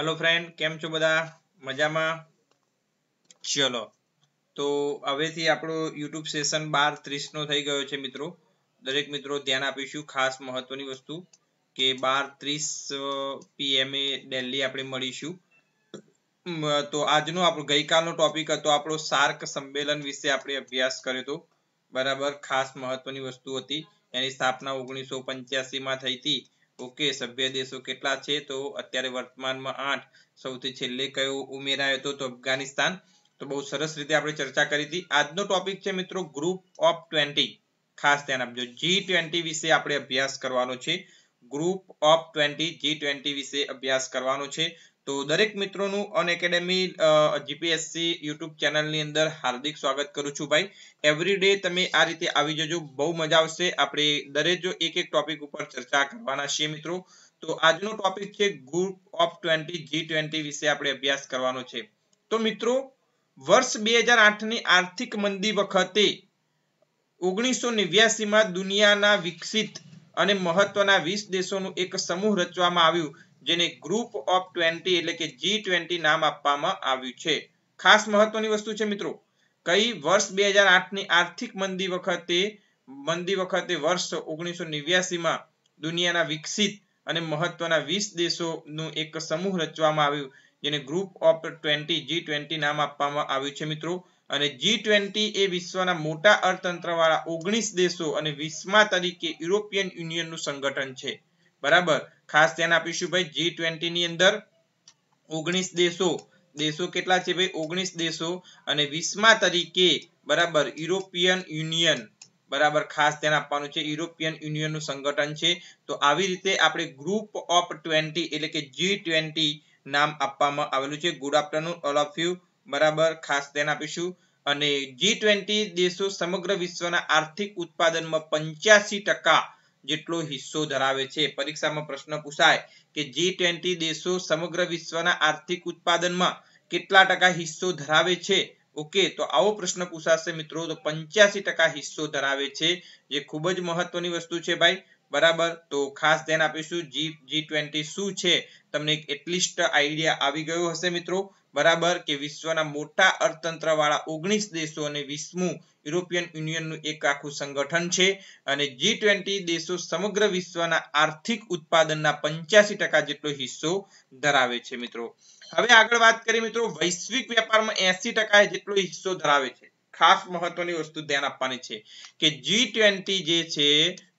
hello friend કેમ છો બધા મજામાં ચલો તો હવેથી આપણો યુટ્યુબ સેશન બાર ત્રીસનો થઈ ગયો છે મિત્રો દરેક મિત્રો ધ્યાન આપીશું ખાસ મહત્વની વસ્તુ કે બાર ત્રીસ પીએમએ ડેલી આપણે મળીશું તો આજનો આપણો ગઈકાલનો ટોપિક હતો આપણો સાર્ક સંમેલન વિશે આપણે અભ્યાસ કર્યો હતો બરાબર ખાસ મહત્વની વસ્તુ હતી એની સ્થાપના ઓગણીસો પંચ્યાસીમાં થઈ હતી ઓકે સભ્ય દેશો કેટલા છે તો અત્યારે વર્તમાનમાં આઠ સૌથી છેલ્લે કયો ઉમેરાયો હતો તો અફઘાનિસ્તાન તો બહુ સરસ રીતે આપણે ચર્ચા કરી હતી આજનો ટોપિક છે મિત્રો ગ્રુપ ઓફ ટ્વેન્ટી ખાસ ધ્યાન આપજો જી ટ્વેન્ટી વિશે આપણે અભ્યાસ કરવાનો છે group of twenty G twenty વિશે અભ્યાસ કરવાનો છે તો દરેક મિત્રોનું અન એકેડેમી જીપીએસસી યુટ્યુબ ચેનલની અંદર હાર્દિક સ્વાગત કરું છું ભાઈ એવરી ડે તમે આ રીતે આવી જજો બહુ મજા આવશે આપણે દરેક જો એક એક ટોપિક ઉપર ચર્ચા કરવાના છીએ મિત્રો તો આજનો ટોપિક છે group of twenty G twenty વિશે આપણે અભ્યાસ કરવાનો છે તો મિત્રો વર્ષ બે હજાર આઠની આર્થિક મંદી વખતે ઓગણીસો નેવ્યાસીમાં દુનિયાના વિકસિત અને મહત્વના વીસ દેશોનું એક સમૂહ રચવામાં આવ્યું જેને ગ્રુપ ઓફ ટ્વેન્ટી એટલે કે જી ટ્વેન્ટી નામ આપવામાં આવ્યું છે ખાસ મહત્વની વસ્તુ છે મિત્રો કઈ વર્ષ બે હજાર આઠની આર્થિક મંદી વખતે મંદી વખતે વર્ષ ઓગણીસો નેવ્યાસીમાં દુનિયાના વિકસિત અને મહત્વના વીસ દેશોનું એક સમૂહ રચવામાં આવ્યું જેને group of twenty G twenty નામ આપવામાં આવ્યું છે મિત્રો અને જી ટ્વેન્ટી એ વિશ્વના મોટા અર્થતંત્ર વાળા ઓગણીસ દેશો અને વિશ્વમાં તરીકે યુરોપિયન યુનિયનનું સંગઠન છે બરાબર ખાસ ધ્યાન આપીશું ભાઈ જી ટ્વેન્ટીની અંદર ઓગણીસ દેશો દેશો કેટલા છે ભાઈ ઓગણીસ દેશો અને વીસમા તરીકે બરાબર યુરોપિયન યુનિયન બરાબર ખાસ ધ્યાન આપવાનું છે યુરોપિયન યુનિયનનું સંગઠન છે તો આવી રીતે આપણે ગ્રુપ ઓફ ટ્વેન્ટી એટલે કે જી ટ્વેન્ટી નામ આપવામાં આવેલું છે good afternoon all of you બરાબર ખાસ ધ્યાન આપીશું અને જી ટ્વેન્ટી દેશો સમગ્ર વિશ્વના આર્થિક ઉત્પાદનમાં પંચ્યાસી ટકા જેટલો હિસ્સો ધરાવે છે પરીક્ષામાં પ્રશ્ન પૂછાય કે જી ટ્વેન્ટી દેશો સમગ્ર વિશ્વના આર્થિક ઉત્પાદનમાં કેટલા ટકા હિસ્સો ધરાવે છે ઓકે તો આવો પ્રશ્ન પૂછાશે મિત્રો તો પંચ્યાસી ટકા હિસ્સો ધરાવે છે જે ખૂબ જ મહત્વની વસ્તુ છે ભાઈ બરાબર તો ખાસ ધ્યાન આપીશું જી જી ટ્વેન્ટી શું છે તમને એક એટલીસ્ટ આઈડિયા આવી ગયો હશે મિત્રો બરાબર કે વિશ્વના મોટા અર્થતંત્ર વાળા ઓગણીસ દેશો અને વીસમું યુરોપિયન યુનિયનનું એક આખું સંગઠન છે અને જી ટ્વેન્ટી દેશો સમગ્ર વિશ્વના આર્થિક ઉત્પાદનના પંચ્યાસી ટકા જેટલો હિસ્સો ધરાવે છે મિત્રો હવે આગળ વાત કરીએ મિત્રો વૈશ્વિક વેપારમાં એસી ટકા જેટલો હિસ્સો ધરાવે છે ખાસ મહત્વની વસ્તુ ધ્યાન આપવાની છે કે જી ટ્વેન્ટી જે છે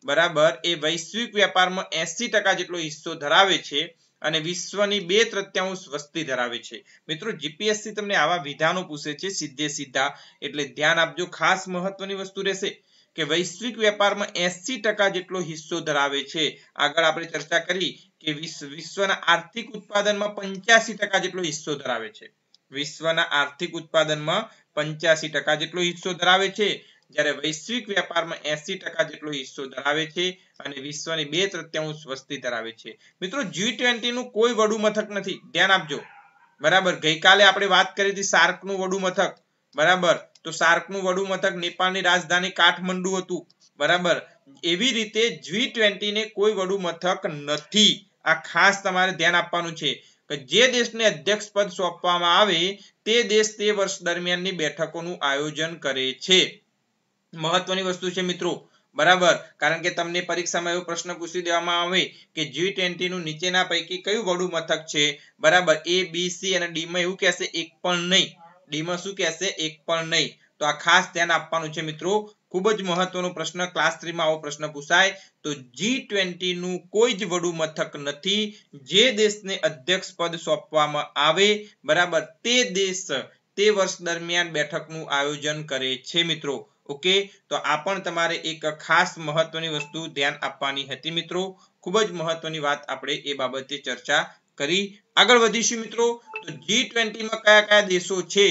બરાબર એ વૈશ્વિક વેપારમાં એસી ટકા જેટલો હિસ્સો ધરાવે છે અને વિશ્વની બે તૃત્યાંશ વસ્તી ધરાવે છે મિત્રો જીપીએસસી તમને આવા વિધાનો પૂછે છે સીધે સીધા એટલે ધ્યાન આપજો ખાસ મહત્વની વસ્તુ રહેશે કે વૈશ્વિક વેપારમાં એસી ટકા જેટલો હિસ્સો ધરાવે છે આગળ આપણે ચર્ચા કરી કે વિશ્વના આર્થિક ઉત્પાદનમાં પંચ્યાસી ટકા જેટલો હિસ્સો ધરાવે છે વિશ્વના આર્થિક ઉત્પાદનમાં પંચ્યાસી ટકા જેટલો હિસ્સો ધરાવે છે જ્યારે વૈશ્વિક વેપારમાં એસી ટકા જેટલો હિસ્સો ધરાવે છે અને વિશ્વની બે તૃત્યાંશ વસ્તી ધરાવે છે મિત્રો જી ટ્વેન્ટીનું કોઈ વડુ મથક નથી ધ્યાન આપજો બરાબર ગઈકાલે આપણે વાત કરી હતી સાર્કનું વડુ મથક બરાબર તો સાર્કનું વડુ મથક નેપાળની રાજધાની કાઠમંડુ હતું બરાબર એવી રીતે જી ટ્વેન્ટીને કોઈ વડુ મથક નથી આ ખાસ તમારે ધ્યાન આપવાનું છે કે જે દેશને અધ્યક્ષ પદ સોંપવામાં આવે તે દેશ તે વર્ષ દરમિયાનની બેઠકોનું આયોજન કરે છે મહત્વની વસ્તુ છે મિત્રો બરાબર કારણ કે તમને પરીક્ષામાં એવો પ્રશ્ન પૂછી દેવામાં આવે કે જી ટ્વેન્ટીનું નીચેના પૈકી કયું વડું મથક છે બરાબર એ બી સી અને ડીમાં એવું કહેશે એક પણ નહીં ડીમાં શું કહેશે એક પણ નહીં તો આ ખાસ ધ્યાન આપવાનું છે મિત્રો ખૂબ જ મહત્વનો પ્રશ્ન ક્લાસ થ્રીમાં આવો પ્રશ્ન પૂછાય તો જી ટ્વેન્ટી નું કોઈ જ વડું મથક નથી જે દેશને અધ્યક્ષ પદ સોંપવામાં આવે બરાબર તે દેશ તે વર્ષ દરમિયાન બેઠકનું આયોજન કરે છે મિત્રો ઓકે તો આ પણ તમારે એક ખાસ મહત્વની વસ્તુ ધ્યાન આપવાની હતી મિત્રો ખૂબ જ મહત્વની વાત આપણે એ બાબતે ચર્ચા કરી આગળ વધીશું મિત્રો તો જી ટ્વેન્ટીમાં કયા કયા દેશો છે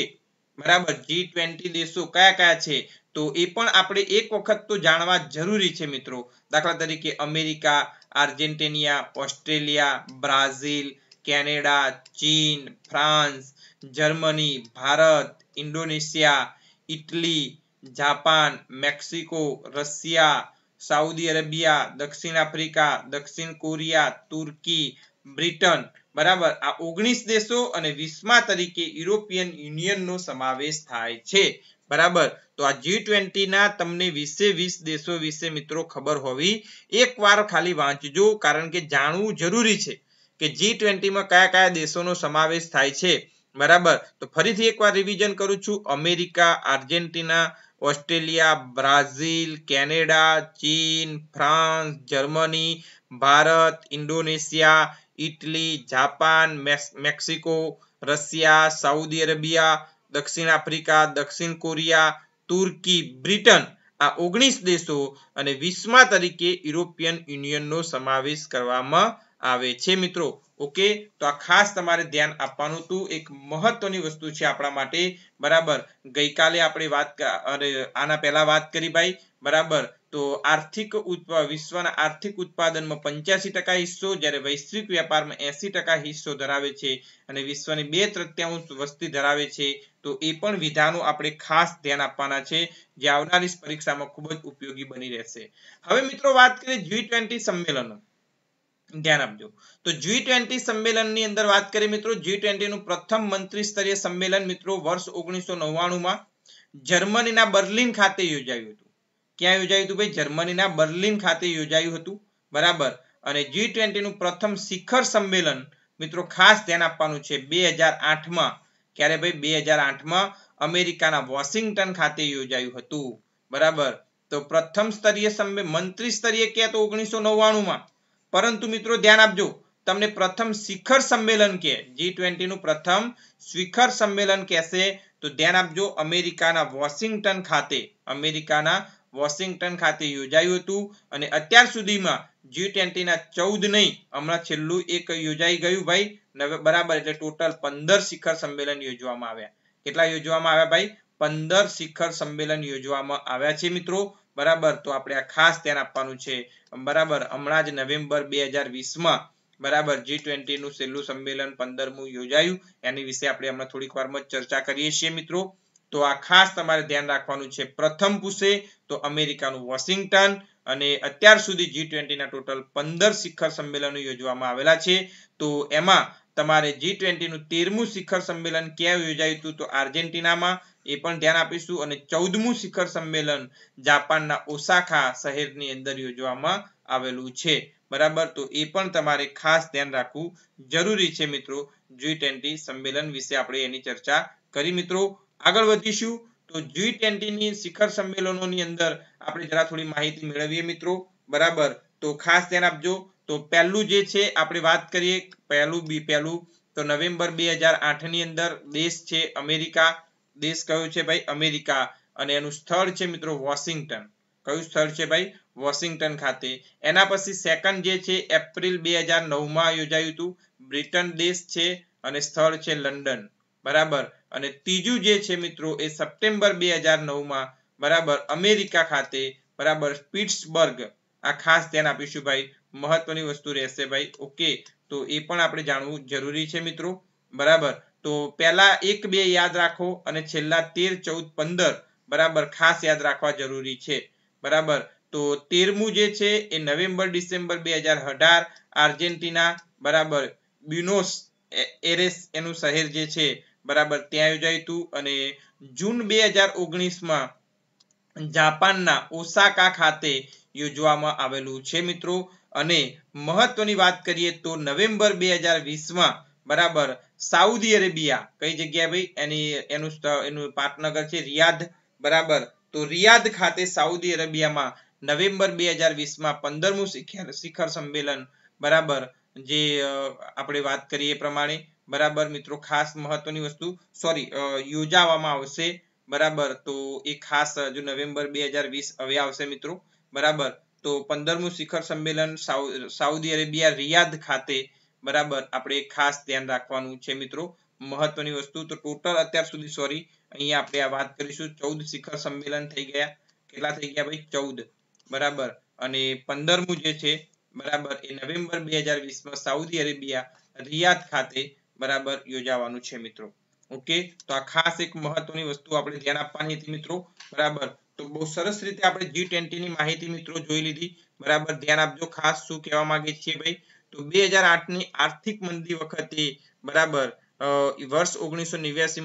બરાબર જી ટ્વેન્ટી દેશો કયા કયા છે તો એ પણ આપણે એક વખત તો જાણવા જરૂરી છે મિત્રો દાખલા તરીકે America Argentina Australia Brazil Canada ચીન France Germany Bharat Indonesia Italy Japan Mexico Russia Saudi Arabia દક્ષિણ આફ્રિકા દક્ષિણ કોરિયા તુર્કી બ્રિટન બરાબર આ ઓગણીસ દેશો અને વિશ્વમાં તરીકે યુરોપિયન યુનિયનનો સમાવેશ થાય છે બરાબર તો આ જી ટ્વેન્ટીના તમને વીસે વીસ દેશો વિશે મિત્રો ખબર હોવી એકવાર ખાલી વાંચજો કારણ કે જાણવું જરૂરી છે કે જી ટ્વેન્ટીમાં કયા કયા દેશોનો સમાવેશ થાય છે બરાબર તો ફરીથી એકવાર રિવિઝન કરું છું America Argentina Australia Brazil Canada ચીન France Germany Bharat Indonesia Italy Japan Mexico Russia Saudi Arabia દક્ષિણ આફ્રિકા દક્ષિણ કોરિયા તુર્કી બ્રિટન આ ઓગણીસ દેશો અને વિશ્વમાં તરીકે યુરોપિયન યુનિયનનો સમાવેશ કરવામાં આવે છે મિત્રો ઓકે તો આ ખાસ તમારે ધ્યાન આપવાનું હતું એક મહત્વની વસ્તુ છે આપણા માટે બરાબર ગઈકાલે આપણે વાત અરે આના પહેલા વાત કરી ભાઈ બરાબર તો આર્થિક વિશ્વના આર્થિક ઉત્પાદનમાં પંચ્યાસી ટકા હિસ્સો જ્યારે વૈશ્વિક વ્યાપારમાં એસી ટકા હિસ્સો ધરાવે છે અને વિશ્વની બે તૃત્યાંશ વસ્તી ધરાવે છે તો એ પણ વિધાનો આપણે ખાસ ધ્યાન આપવાના છે જે આવનારી પરીક્ષામાં ખૂબ જ ઉપયોગી બની રહેશે હવે મિત્રો વાત કરીએ જી ટ્વેન્ટી સંમેલનો ધ્યાન આપજો તો જી ટ્વેન્ટી સંમેલનની અંદર વાત કરીએ મિત્રો જી ટ્વેન્ટીનું પ્રથમ મંત્રી સ્તરીય સંમેલન મિત્રો વર્ષ ઓગણીસો નવ્વાણુંમાં જર્મનીના બર્લિન ખાતે યોજાયું હતું ક્યાં યોજાયું હતું ભાઈ જર્મનીના બર્લિન ખાતે યોજાયું હતું બરાબર અને જી ટ્વેન્ટીનું પ્રથમ શિખર સંમેલન મિત્રો ખાસ ધ્યાન આપવાનું છે બે હજાર આઠમાં ક્યારે ભાઈ બે હજાર આઠમાં અમેરિકાના વોશિંગ્ટન ખાતે યોજાયું હતું બરાબર તો પ્રથમ સ્તરીય સંમેલન મંત્રી સ્તરીય ક્યાં તો ઓગણીસો નવ્વાણું માં પરંતુ મિત્રો ધ્યાન આપજો તમને પ્રથમ શિખર સંમેલન કે જી ટ્વેન્ટીનું પ્રથમ શિખર સંમેલન કહેશે તો ધ્યાન આપજો અમેરિકાના વોશિંગ્ટન ખાતે અમેરિકાના વોશિંગ્ટન ખાતે યોજાયું હતું અને અત્યાર સુધીમાં જી ટ્વેન્ટીના ચૌદ નહીં હમણાં છેલ્લું એક યોજાઈ ગયું ભાઈ નવે બરાબર એટલે ટોટલ પંદર શિખર સંમેલન યોજવામાં આવ્યા કેટલા યોજવામાં આવ્યા ભાઈ પંદર શિખર સંમેલન યોજવામાં આવ્યા છે મિત્રો બરાબર તો આપણે આ ખાસ ધ્યાન આપવાનું છે બરાબર હમણાં જ નવેમ્બર બે હજાર વીસમાં બરાબર જી ટ્વેન્ટીનું છેલ્લું સંમેલન પંદરમું યોજાયું એની વિશે આપણે હમણાં થોડીક વારમાં ચર્ચા કરીએ છીએ મિત્રો તો આ ખાસ તમારે ધ્યાન રાખવાનું છે પ્રથમ પૂછે તો અમેરિકાનું વોશિંગ્ટન અને અત્યાર સુધી જી ટ્વેન્ટીના ટોટલ પંદર શિખર સંમેલનો યોજવામાં આવેલા છે તો એમાં તમારે જી ટ્વેન્ટીનું તેરમું શિખર સંમેલન ક્યાં યોજાયું હતું તો આર્જેન્ટિનામાં એ પણ ધ્યાન આપીશું અને ચૌદમું શિખર સંમેલન જાપાનના ઓસાખા શહેરની અંદર યોજવામાં આવેલું છે બરાબર તો એ પણ તમારે ખાસ ધ્યાન રાખવું જરૂરી છે મિત્રો જી ટ્વેન્ટી સંમેલન વિશે આપણે એની ચર્ચા કરી મિત્રો આગળ વધીશું તો જી ટ્વેન્ટીની શિખર સંમેલનોની અંદર આપણે જરા થોડી માહિતી મેળવીએ મિત્રો બરાબર તો ખાસ ધ્યાન આપજો તો પહેલું જે છે આપણે વાત કરીએ પહેલું બી પહેલું તો નવેમ્બર બે હજાર આઠની અંદર દેશ છે અમેરિકા દેશ કયો છે ભાઈ અમેરિકા અને એનું સ્થળ છે મિત્રો વોશિંગ્ટન કયું સ્થળ છે ભાઈ વોશિંગ્ટન ખાતે એના પછી સેકન્ડ જે છે એપ્રિલ બે હજાર નવમાં યોજાયું હતું બ્રિટન દેશ છે અને સ્થળ છે લંડન બરાબર અને ત્રીજું જે છે મિત્રો એ સપ્ટેમ્બર બે હજાર નવમાં બરાબર અમેરિકા ખાતે બરાબર સ્પિટ્સબર્ગ આ ખાસ ધ્યાન આપીશું ભાઈ મહત્વની વસ્તુ રહેશે ભાઈ ઓકે તો એ પણ આપણે જાણવું જરૂરી છે મિત્રો બરાબર તો પહેલા એક બે યાદ રાખો અને છેલ્લા તેર ચૌદ પંદર બરાબર ખાસ યાદ રાખવા જરૂરી છે બરાબર તો તેરમું જે છે એ નવેમ્બર ડિસેમ્બર બે હજાર અઢાર આર્જેન્ટિના બરાબર બ્યુનોસ એરેસ એનું શહેર જે છે બરાબર ત્યાં યોજાયું અને જૂન બે હજાર ઓગણીસમાં જાપાનના ઓસાકા ખાતે યોજવામાં આવેલું છે મિત્રો અને મહત્વની વાત કરીએ તો નવેમ્બર બે હજાર વીસમાં બરાબર સાઉદી અરેબિયા કઈ જગ્યા ભાઈ એની એનું એનું પાટનગર છે રિયાદ બરાબર તો રિયાદ ખાતે સાઉદી અરેબિયામાં નવેમ્બર બે હજાર વીસમાં પંદરમું શિખર શિખર સંમેલન બરાબર જે આપણે વાત કરીએ એ પ્રમાણે બરાબર મિત્રો ખાસ મહત્વની વસ્તુ સોરી યોજાવામાં આવશે બરાબર તો એ ખાસ જો નવેમ્બર બે હજાર વીસ હવે આવશે મિત્રો બરાબર તો પંદરમું શિખર સંમેલન સાઉદી અરેબિયા રિયાદ ખાતે બરાબર આપણે ખાસ ધ્યાન રાખવાનું છે મિત્રો મહત્વની વસ્તુ તો ટોટલ અત્યાર સુધી સોરી અહીંયા આપણે આ વાત કરીશું ચૌદ શિખર સંમેલન થઈ ગયા કેટલા થઈ ગયા ભાઈ ચૌદ બરાબર અને પંદરમું જે છે બરાબર એ નવેમ્બર બે હજાર વીસમાં સાઉદી અરેબિયા રિયાદ ખાતે બરાબર યોજાવાનું છે મિત્રો ઓકે તો આ ખાસ એક મહત્વની વસ્તુ આપણે ધ્યાન આપવાની હતી મિત્રો બરાબર તો બહુ સરસ રીતે આપણે જી ની માહિતી મિત્રો જોઈ લીધી બરાબર ધ્યાન આપજો ખાસ શું કહેવા માંગે છીએ ભાઈ તો બે હજાર આઠની આર્થિક મંદી વખતે બરાબર વર્ષ ઓગણીસો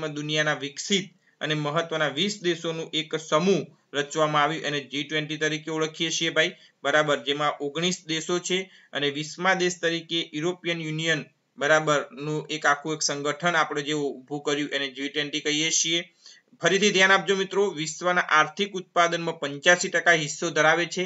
માં દુનિયાના વિકસિત અને મહત્વના વીસ દેશોનું એક સમૂહ રચવામાં આવ્યું અને જી ટ્વેન્ટી તરીકે ઓળખીએ છીએ ભાઈ બરાબર જેમાં ઓગણીસ દેશો છે અને વીસમા દેશ તરીકે યુરોપિયન યુનિયન બરાબર નું એક આખું એક સંગઠન આપણે જે ઊભું કર્યું એને જી ટ્વેન્ટી કહીએ છીએ ફરીથી ધ્યાન આપજો મિત્રો વિશ્વના આર્થિક ઉત્પાદનમાં પંચ્યાસી ટકા હિસ્સો ધરાવે છે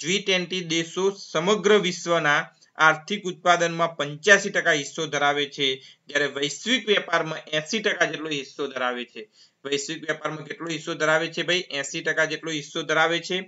જી ટ્વેન્ટી દેશો સમગ્ર વિશ્વના આર્થિક ઉત્પાદનમાં પંચ્યાસી ટકા હિસ્સો ધરાવે છે જ્યારે વૈશ્વિક વેપારમાં એસી ટકા જેટલો હિસ્સો ધરાવે છે વૈશ્વિક વેપારમાં કેટલો હિસ્સો ધરાવે છે ભાઈ એસી ટકા જેટલો હિસ્સો ધરાવે છે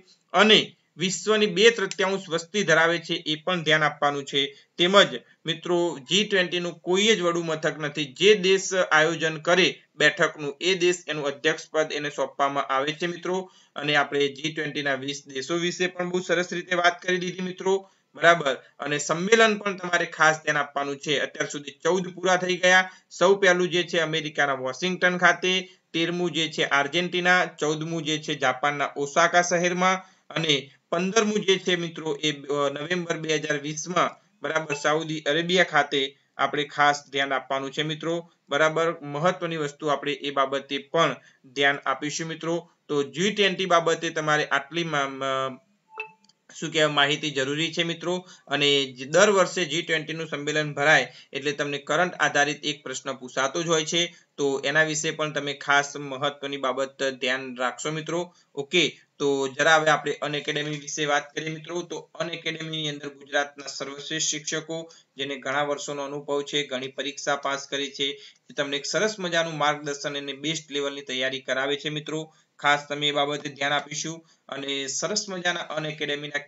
અને વિશ્વની બે તૃત્યાંશ વસ્તી ધરાવે છે એ પણ ધ્યાન આપવાનું છે તેમજ મિત્રો જી ટ્વેન્ટીનું કોઈ જ વડું મથક નથી જે દેશ આયોજન કરે બેઠકનું એ દેશ એનું અધ્યક્ષ પદ એને સોંપવામાં આવે છે મિત્રો અને આપણે જી ટ્વેન્ટીના વીસ દેશો વિશે પણ બહુ સરસ રીતે વાત કરી દીધી મિત્રો બરાબર અને સંમેલન પણ તમારે ખાસ ધ્યાન આપવાનું છે અત્યાર સુધી ચૌદ પૂરા થઈ ગયા સૌ પહેલું જે છે અમેરિકાના વોશિંગ્ટન ખાતે તેરમું જે છે આર્જેન્ટિના ચૌદમું જે છે જાપાનના ઓસાકા શહેરમાં અને પંદરમું જે છે મિત્રો એ નવેમ્બર બે હજાર વીસમાં બરાબર સાઉદી અરેબિયા ખાતે આપણે ખાસ ધ્યાન આપવાનું છે મિત્રો બરાબર મહત્વની વસ્તુ આપણે એ બાબતે પણ ધ્યાન આપીશું મિત્રો તો જી ટ્વેન્ટી બાબતે તમારે આટલી શું કહેવાય માહિતી જરૂરી છે મિત્રો અને દર વર્ષે જી ટ્વેન્ટીનું સંમેલન ભરાય એટલે તમને કરંટ આધારિત એક પ્રશ્ન પૂછાતો જ હોય છે તો એના વિશે પણ તમે ખાસ મહત્વની બાબત ધ્યાન રાખશો મિત્રો ઓકે તો જરા હવે આપણે અનએકેડેમી વિશે વાત કરીએ મિત્રો તો અન અંદર ગુજરાતના સર્વશ્રેષ્ઠ શિક્ષકો જેને ઘણા વર્ષોનો અનુભવ છે ઘણી પરીક્ષા પાસ કરી છે તમને એક સરસ મજાનું માર્ગદર્શન અને બેસ્ટ લેવલની તૈયારી કરાવે છે મિત્રો ખાસ તમે એ બાબતે ધ્યાન આપીશું અને સરસ મજાના અન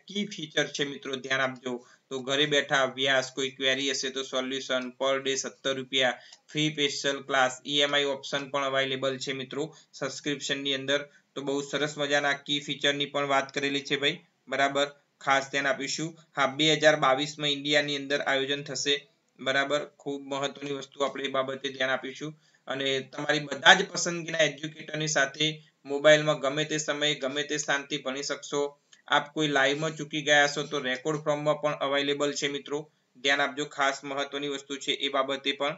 કી ફીચર છે મિત્રો ધ્યાન આપજો તો ઘરે બેઠા વ્યાસ કોઈ ક્વેરી હશે તો સોલ્યુશન પર ડે સત્તર રૂપિયા free special class EMI option પણ અવેલેબલ છે મિત્રો સબસ્ક્રિપ્શનની અંદર તો બહુ સરસ મજાના કી ફીચરની પણ વાત કરેલી છે ભાઈ બરાબર ખાસ ધ્યાન આપીશું હા બે હજાર બાવીસમાં ઇન્ડિયાની અંદર આયોજન થશે બરાબર ખૂબ મહત્વની વસ્તુ આપણે એ બાબતે ધ્યાન આપીશું અને તમારી બધા જ પસંદગીના એજ્યુકેટરની સાથે મોબાઈલમાં ગમે તે સમયે ગમે તે સ્થાનથી ભણી શકશો આપ કોઈ લાઈવમાં ચૂકી ગયા છો તો રેકોર્ડ ફોર્મમાં પણ અવેલેબલ છે મિત્રો ધ્યાન આપજો ખાસ મહત્વની વસ્તુ છે એ બાબતે પણ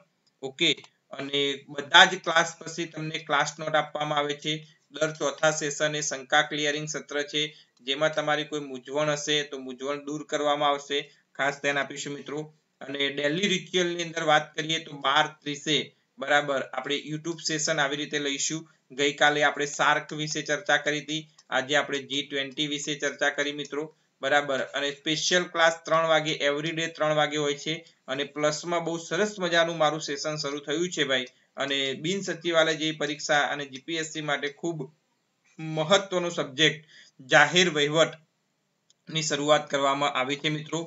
ઓકે અને બધા જ ક્લાસ પછી તમને ક્લાસ નોટ આપવામાં આવે છે દર ચોથા સેશન એ શંકા ક્લિયરિંગ સત્ર છે જેમાં તમારી કોઈ મૂંઝવણ હશે તો મૂંઝવણ દૂર કરવામાં આવશે ખાસ ધ્યાન આપીશું મિત્રો અને ડેલી રિચ્યુઅલની અંદર વાત કરીએ તો બાર ત્રીસે બરાબર આપણે યુટ્યુબ સેશન આવી રીતે લઈશું ગઈકાલે આપણે સાર્ક વિશે ચર્ચા કરી હતી આજે આપણે જી ટ્વેન્ટી વિશે ચર્ચા કરી મિત્રો બરાબર અને સ્પેશિયલ ક્લાસ ત્રણ વાગે એવરી ડે ત્રણ વાગે હોય છે અને પ્લસમાં બહુ સરસ મજાનું મારું સેશન શરૂ થયું છે ભાઈ અને બિન સચિવાલય જેવી પરીક્ષા અને જીપીએસસી માટે ખૂબ મહત્વનો સબ્જેક્ટ જાહેર વહીવટ ની શરૂઆત કરવામાં આવી છે મિત્રો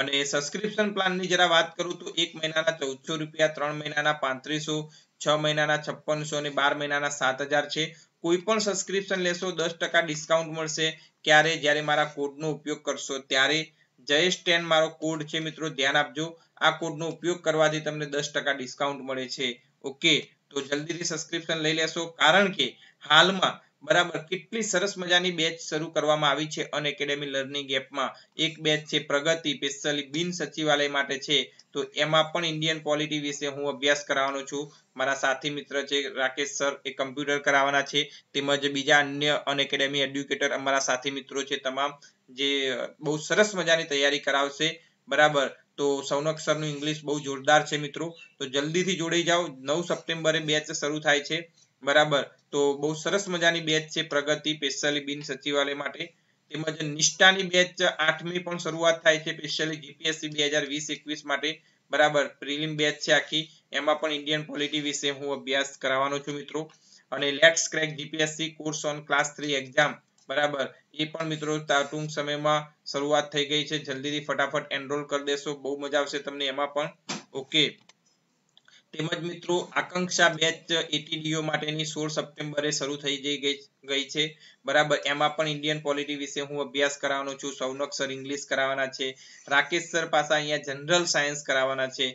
અને સબસ્ક્રિપ્શન પ્લાનની જરા વાત કરું તો એક મહિનાના ચૌદસો રૂપિયા ત્રણ મહિનાના પાંત્રીસો છ મહિનાના છપ્પનસો અને બાર મહિનાના સાત હજાર છે કોઈ પણ સબસ્ક્રિપ્શન લેશો દસ ટકા ડિસ્કાઉન્ટ મળશે ક્યારે જ્યારે મારા કોડનો ઉપયોગ કરશો ત્યારે જયેશ ટેન મારો કોડ છે મિત્રો ધ્યાન આપજો આ કોડનો ઉપયોગ કરવાથી તમને દસ ટકા ડિસ્કાઉન્ટ મળે છે ઓકે તો જલ્દીથી સબસ્ક્રિપ્શન લઈ લેશો કારણ કે હાલમાં બરાબર કેટલી સરસ મજાની બેચ શરૂ કરવામાં આવી છે અન એકેડેમી લર્નિંગ એપમાં એક બેચ છે પ્રગતિ સ્પેશિયલી બિન સચિવાલય માટે છે તો એમાં પણ ઇન્ડિયન પોલિટી વિશે હું અભ્યાસ કરાવવાનો છું મારા સાથી મિત્ર છે રાકેશ સર એ કમ્પ્યુટર કરાવવાના છે તેમજ બીજા અન્ય અન એકેડેમી એડ્યુકેટર અમારા સાથી મિત્રો છે તમામ જે બહુ સરસ મજાની તૈયારી કરાવશે બરાબર તો સૌનક સરનું ઇંગ્લિશ બહુ જોરદાર છે મિત્રો તો જલ્દીથી જોડાઈ જાઓ નવ સપ્ટેમ્બરે બેચ શરૂ થાય છે બરાબર તો બહુ સરસ મજાની બેચ છે પ્રગતિ સ્પેશિયલી બિન સચિવાલય માટે તેમજ નિષ્ઠાની બેચ આઠમી પણ શરૂઆત થાય છે સ્પેશિયલી જીપીએસસી બે હજાર વીસ એકવીસ માટે બરાબર પ્રિલિમ બેચ છે આખી એમાં પણ ઇન્ડિયન પોલિટી વિશે હું અભ્યાસ કરાવવાનો છું મિત્રો અને let's crack GPSC course on class three exam બરાબર એ પણ મિત્રો ટૂંક સમયમાં શરૂઆત થઈ ગઈ છે જલ્દીથી ફટાફટ એનરોલ કરી દેશો બહુ મજા આવશે તમને એમાં પણ ઓકે તેમજ મિત્રો આકાંક્ષા બેચ એટીડીઓ માટેની સોળ સપ્ટેમ્બરે શરૂ થઈ જઈ ગઈ છે બરાબર એમાં પણ ઇન્ડિયન પોલિટી વિશે હું અભ્યાસ કરાવવાનો છું સૌનક સર ઇંગ્લિશ કરાવવાના છે રાકેશ સર પાસે અહીંયા જનરલ સાયન્સ કરાવવાના છે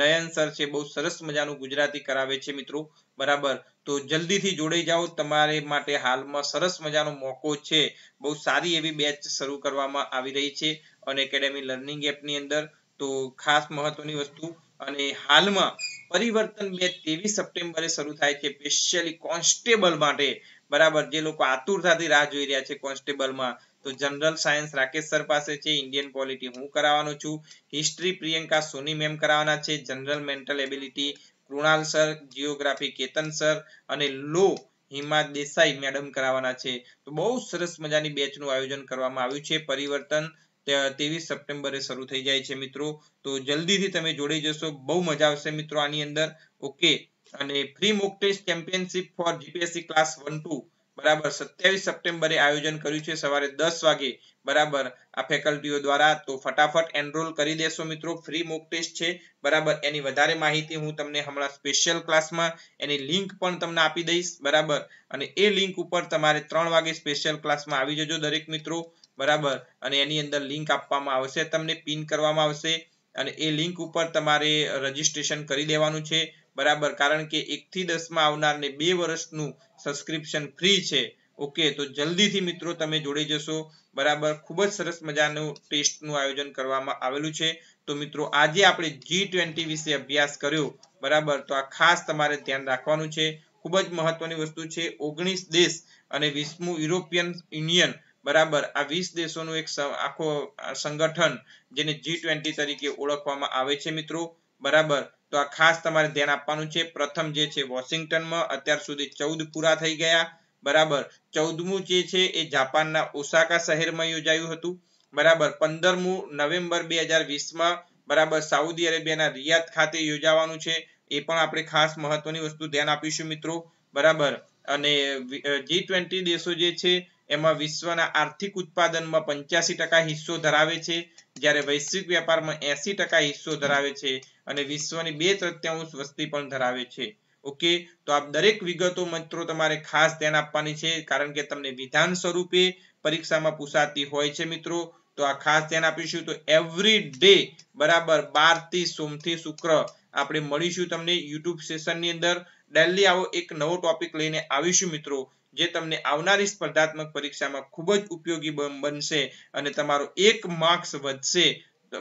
નયન સર છે બહુ સરસ મજાનું ગુજરાતી કરાવે છે મિત્રો બરાબર તો જલ્દીથી જોડાઈ જાઓ તમારે માટે હાલમાં સરસ મજાનો મોકો છે બહુ સારી એવી બેચ શરૂ કરવામાં આવી રહી છે અને એકેડેમી લર્નિંગ એપની અંદર તો ખાસ મહત્વની વસ્તુ અને હાલમાં પરિવર્તન બે ત્રેવીસ સપ્ટેમ્બરે શરૂ થાય છે સ્પેશિયલી કોન્સ્ટેબલ માટે બરાબર જે લોકો આતુરતાથી રાહ જોઈ રહ્યા છે કોન્સ્ટેબલમાં તો જનરલ સાયન્સ રાકેશ સર પાસે છે ઇન્ડિયન પોલિટી હું કરાવવાનો છું હિસ્ટ્રી પ્રિયંકા સોની મેમ કરાવવાના છે general mental ability Krunal sir geography Ketan sir અને લો હિમા દેસાઈ મેડમ કરાવવાના છે તો બહુ સરસ મજાની બેચનું આયોજન કરવામાં આવ્યું છે પરિવર્તન ત્રેવીસ સપ્ટેમ્બરે શરૂ થઈ જાય છે મિત્રો તો જલ્દીથી તમે જોડાઈ જશો બહુ મજા આવશે મિત્રો આની અંદર ઓકે અને free mock test championship for GPSC class one two બરાબર સત્યાવીસ સપ્ટેમ્બરે આયોજન કર્યું છે સવારે દસ વાગે બરાબર આ ફેકલ્ટીઓ દ્વારા તો ફટાફટ એનરોલ કરી દેશો મિત્રો ફ્રી મોક ટેસ્ટ છે બરાબર એની વધારે માહિતી હું તમને હમણાં સ્પેશિયલ ક્લાસમાં એની લિંક પણ તમને આપી દઈશ બરાબર અને એ લિંક ઉપર તમારે ત્રણ વાગે સ્પેશિયલ ક્લાસમાં આવી જજો દરેક મિત્રો બરાબર અને એની અંદર લિંક આપવામાં આવશે તમને પિન કરવામાં આવશે અને એ લિંક ઉપર તમારે રજીસ્ટ્રેશન કરી દેવાનું છે બરાબર કારણ કે એકથી દસમાં આવનારને બે વર્ષનું સબસ્ક્રિપ્શન ફ્રી છે ઓકે તો જલ્દીથી મિત્રો તમે જોડી જશો બરાબર ખૂબ જ સરસ મજાનું ટેસ્ટનું આયોજન કરવામાં આવેલું છે તો મિત્રો આજે આપણે જી ટ્વેન્ટી વિશે અભ્યાસ કર્યો બરાબર તો આ ખાસ તમારે ધ્યાન રાખવાનું છે ખૂબ જ મહત્વની વસ્તુ છે ઓગણીસ દેશ અને વીસમું યુરોપિયન યુનિયન બરાબર આ વીસ દેશોનું એક આખો સંગઠન જેને જી ટ્વેન્ટી તરીકે ઓળખવામાં આવે છે મિત્રો બરાબર તો આ ખાસ તમારે ધ્યાન આપવાનું છે પ્રથમ જે છે વોશિંગ્ટનમાં અત્યાર સુધી ચૌદ પૂરા થઈ ગયા બરાબર ચૌદમું જે છે એ જાપાનના ઓસાકા શહેરમાં યોજાયું હતું બરાબર પંદરમું નવેમ્બર બે હજાર વીસમાં બરાબર સાઉદી અરેબિયાના રિયાદ ખાતે યોજાવાનું છે એ પણ આપણે ખાસ મહત્વની વસ્તુ ધ્યાન આપીશું મિત્રો બરાબર અને જી ટ્વેન્ટી દેશો જે છે એમાં વિશ્વના આર્થિક ઉત્પાદનમાં પંચ્યાસી ટકા હિસ્સો ધરાવે છે જ્યારે વૈશ્વિક વ્યાપારમાં એસી ટકા હિસ્સો ધરાવે છે અને વિશ્વની બે તૃતીયાંશ વસ્તી પણ ધરાવે છે ઓકે તો આ દરેક વિગતો મિત્રો તમારે ખાસ ધ્યાન આપવાની છે કારણ કે તમને વિધાન સ્વરૂપે પરીક્ષામાં પૂછાતી હોય છે મિત્રો તો આ ખાસ ધ્યાન આપીશું તો એવરી ડે બરાબર બાર થી સોમથી શુક્ર આપણે મળીશું તમને યુટ્યુબ સેશનની અંદર ડેલી આવો એક નવો ટોપિક લઈને આવીશું મિત્રો જે તમને આવનારી સ્પર્ધાત્મક પરીક્ષામાં ખૂબ જ ઉપયોગી બનશે અને તમારો એક માર્ક્સ વધશે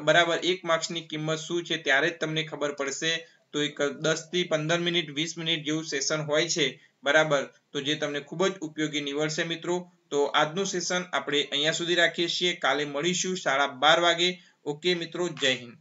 બરાબર એક માર્ક્સની કિંમત શું છે ત્યારે જ તમને ખબર પડશે તો એક દસથી પંદર મિનિટ વીસ મિનિટ જેવું સેશન હોય છે બરાબર તો જે તમને ખૂબ જ ઉપયોગી નીવડશે મિત્રો તો આજનું સેશન આપણે અહીંયા સુધી રાખીએ છીએ કાલે મળીશું સાડા બાર વાગે ઓકે મિત્રો જય હિન્દ